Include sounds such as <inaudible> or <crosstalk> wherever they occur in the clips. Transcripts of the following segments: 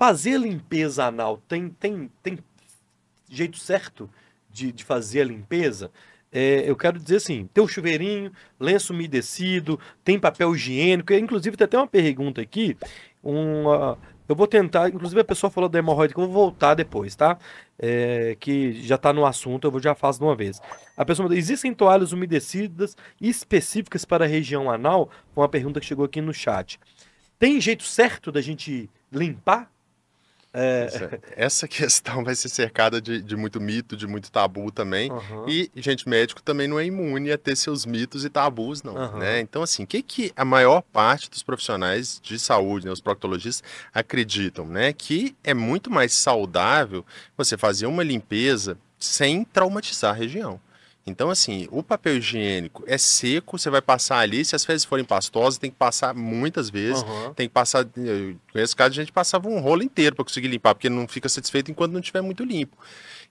Fazer limpeza anal tem, tem, tem jeito certo de, de fazer a limpeza? É, eu quero dizer assim, tem um chuveirinho, lenço umedecido, tem papel higiênico, inclusive tem até uma pergunta aqui, uma, eu vou tentar, inclusive a pessoa falou da hemorroida, que eu vou voltar depois, tá? É, que já tá no assunto, eu vou já faço de uma vez. A pessoa existem toalhas umedecidas específicas para a região anal? Uma pergunta que chegou aqui no chat. Tem jeito certo da gente limpar é... é. <laughs> Essa questão vai ser cercada de, de, muito mito, de muito tabu também. Uhum. E, gente, médico também não é imune a ter seus mitos e tabus, não. Uhum. Né? Então, assim, o que, que a maior parte dos profissionais de saúde, né, os proctologistas, acreditam? Né? Que é muito mais saudável você fazer uma limpeza sem traumatizar a região. Então, assim, o papel higiênico é seco, você vai passar ali, se as fezes forem pastosas, tem que passar muitas vezes, uhum. tem que passar, Nesse caso, casos gente passava um rolo inteiro para conseguir limpar, porque não fica satisfeito enquanto não estiver muito limpo.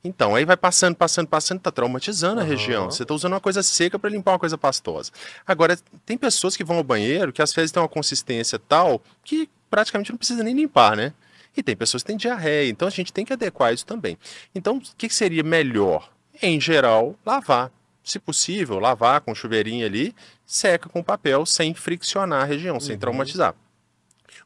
Então, aí vai passando, passando, passando, tá traumatizando a região. Você tá usando uma coisa seca para limpar uma coisa pastosa. Agora, tem pessoas que vão ao banheiro que as fezes têm uma consistência tal que praticamente não precisa nem limpar, né? E tem pessoas que têm diarreia, então a gente tem que adequar isso também. Então, o que seria melhor? em geral, lavar. Se possível, lavar com chuveirinho ali, seca com papel sem friccionar a região, uhum. sem traumatizar.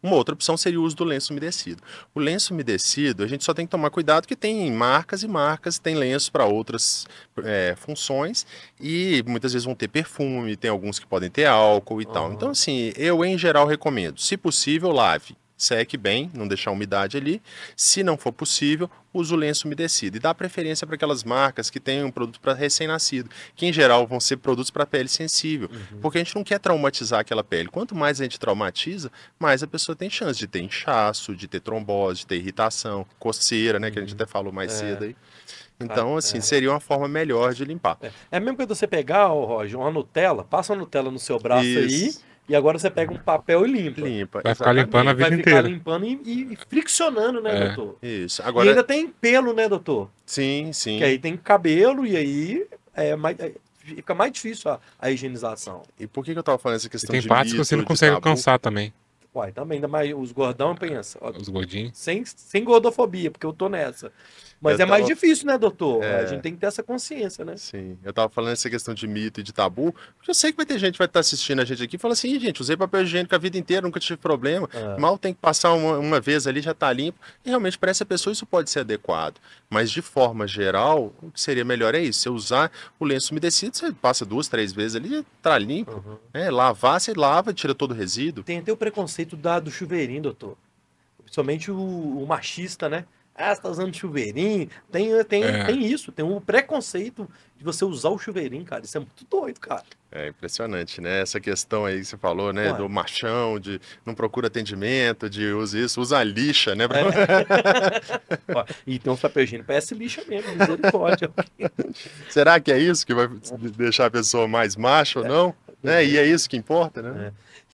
Uma outra opção seria o uso do lenço umedecido. O lenço umedecido, a gente só tem que tomar cuidado que tem marcas e marcas, tem lenço para outras é, funções e muitas vezes vão ter perfume, tem alguns que podem ter álcool e uhum. tal. Então, assim, eu em geral recomendo, se possível, lave seque bem, não deixar umidade ali. Se não for possível, use o lenço umedecido. E dá preferência para aquelas marcas que têm um produto para recém-nascido, que em geral vão ser produtos para pele sensível, uhum. porque a gente não quer traumatizar aquela pele. Quanto mais a gente traumatiza, mais a pessoa tem chance de ter inchaço, de ter trombose, de ter irritação, coceira, né, uhum. que a gente uhum. até falou mais é. cedo aí. Tá. Então, assim, é. seria uma forma melhor de limpar. É, é mesmo que você pegar, oh, Roger, uma Nutella, passa uma Nutella no seu braço Isso. aí e agora você pega um papel e limpa. Limpa. Vai ficar limpando a vida Vai inteira. Vai ficar limpando e, e, friccionando, né, é. doutor? Isso. Agora... E ainda tem pelo, né, doutor? Sim, sim. Que aí tem cabelo e aí é mais, é, fica mais difícil a, a higienização. E por que, que eu tava falando essa questão e tem de partes que você não consegue alcançar também. Uai, também, ainda mais os gordão pensa. Ó, os gordinhos. Sem, sem gordofobia, porque eu tô nessa. Mas eu é tava... mais difícil, né, doutor? É... A gente tem que ter essa consciência, né? Sim. Eu tava falando essa questão de mito e de tabu, eu sei que vai ter gente que vai estar tá assistindo a gente aqui e fala assim, gente, usei papel higiênico a vida inteira, nunca tive problema. É. Mal tem que passar uma, uma vez ali, já tá limpo. E realmente, para essa pessoa, isso pode ser adequado. Mas de forma geral, o que seria melhor é isso. Você usar o lenço umedecido, você passa duas, três vezes ali, tá limpo. Uhum. Né, lavar, você lava, tira todo o resíduo. Tem até o preconceito preconceito da, do chuveirinho, doutor. Principalmente o, o machista, né? Ah, você tá usando chuveirinho. Tem, tem, é. tem isso, tem um preconceito de você usar o chuveirinho, cara. Isso é muito doido, cara. É impressionante, né? Essa questão aí que você falou, né? Do machão, de não procura atendimento, de usa isso, usa lixa, né? É. <laughs> Ó, e tem um papel parece lixa mesmo, misericórdia. <laughs> Será que é isso que vai deixar a pessoa mais macho é. ou não? É. E é isso que importa, né? É.